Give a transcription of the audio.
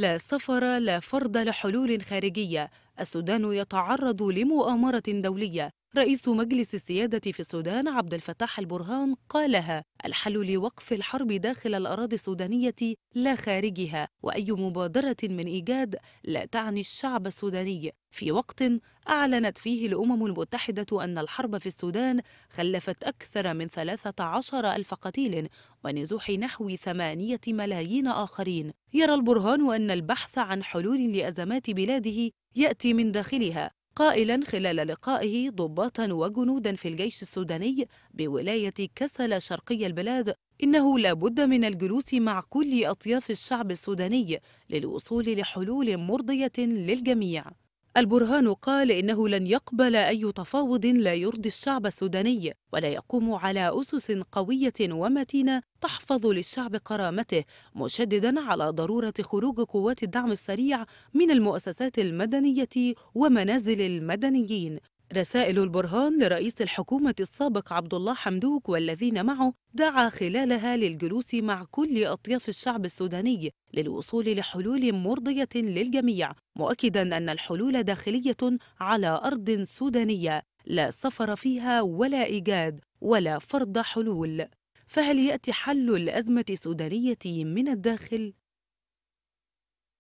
لا سفر لا فرض لحلول خارجية السودان يتعرض لمؤامرة دولية رئيس مجلس السيادة في السودان عبد الفتاح البرهان قالها الحل لوقف الحرب داخل الأراضي السودانية لا خارجها وأي مبادرة من إيجاد لا تعني الشعب السوداني في وقت أعلنت فيه الأمم المتحدة أن الحرب في السودان خلفت أكثر من 13 ألف قتيل ونزوح نحو 8 ملايين آخرين يرى البرهان أن البحث عن حلول لأزمات بلاده يأتي من داخلها قائلا خلال لقائه ضباطا وجنودا في الجيش السوداني بولاية كسل شرقي البلاد إنه لابد من الجلوس مع كل أطياف الشعب السوداني للوصول لحلول مرضية للجميع البرهان قال إنه لن يقبل أي تفاوض لا يرضي الشعب السوداني ولا يقوم على أسس قوية ومتينة تحفظ للشعب كرامته مشددا على ضرورة خروج قوات الدعم السريع من المؤسسات المدنية ومنازل المدنيين رسائل البرهان لرئيس الحكومة السابق عبد الله حمدوك والذين معه دعا خلالها للجلوس مع كل أطياف الشعب السوداني للوصول لحلول مرضية للجميع مؤكدا أن الحلول داخلية على أرض سودانية لا سفر فيها ولا إيجاد ولا فرض حلول فهل يأتي حل الأزمة السودانية من الداخل؟